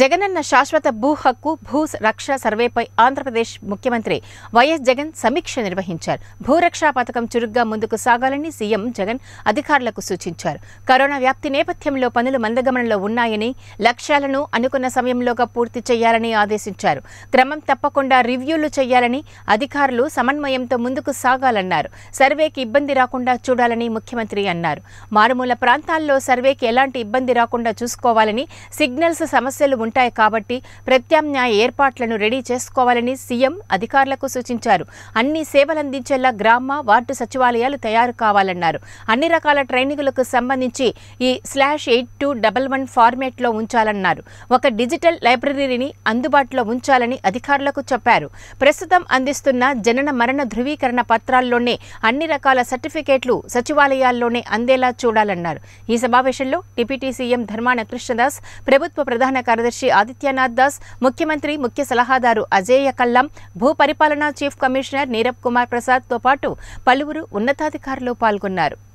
జగనన్న శాశ్వత భూ హక్కు భూ రక్ష సర్వేపై ఆంధ్రప్రదేశ్ ముఖ్యమంత్రి వైఎస్ జగన్ సమీక్ష నిర్వహించారు భూరక్ష పథకం చురుగ్గా ముందుకు సాగాలని సీఎం జగన్ అధికారులకు సూచించారు కరోనా వ్యాప్తి నేపథ్యంలో పనులు మందగమనంలో ఉన్నాయని లక్ష్యాలను అనుకున్న సమయంలోగా పూర్తి చేయాలని ఆదేశించారు క్రమం తప్పకుండా రివ్యూలు చేయాలని అధికారులు సమన్వయంతో ముందుకు సాగాలన్నారు సర్వేకి ఇబ్బంది రాకుండా చూడాలని ముఖ్యమంత్రి అన్నారు మారుమూల ప్రాంతాల్లో సర్వేకి ఎలాంటి ఇబ్బంది రాకుండా చూసుకోవాలని సిగ్నల్స్ సమస్యలు సమస్యలు ఉంటాయి కాబట్టి ప్రత్యామ్నాయ ఏర్పాట్లను రెడీ చేసుకోవాలని సీఎం అధికారులకు సూచించారు అన్ని సేవలందించేలా గ్రామ వార్డు సచివాలయాలు తయారు కావాలన్నారు అన్ని రకాల ట్రైనింగులకు సంబంధించి ఈ slash eight two double one ఉంచాలన్నారు ఒక డిజిటల్ లైబ్రరీని అందుబాటులో ఉంచాలని అధికారులకు చెప్పారు ప్రస్తుతం అందిస్తున్న జనన మరణ ధృవీకరణ పత్రాల్లోనే అన్ని రకాల సర్టిఫికేట్లు సచివాలయాల్లోనే అందేలా చూడాలన్నారు ఈ సమావేశంలో డిప్యూటీ సీఎం ధర్మాన కృష్ణదాస్ ప్రభుత్వ ప్రధాన కార్యదర్శి కార్యదర్శి ఆదిత్యనాథ్ దాస్ ముఖ్యమంత్రి ముఖ్య సలహాదారు అజేయ కల్లం పరిపాలనా చీఫ్ కమిషనర్ నీరబ్ కుమార్ ప్రసాద్తో పాటు పలువురు ఉన్నతాధికారులు పాల్గొన్నారు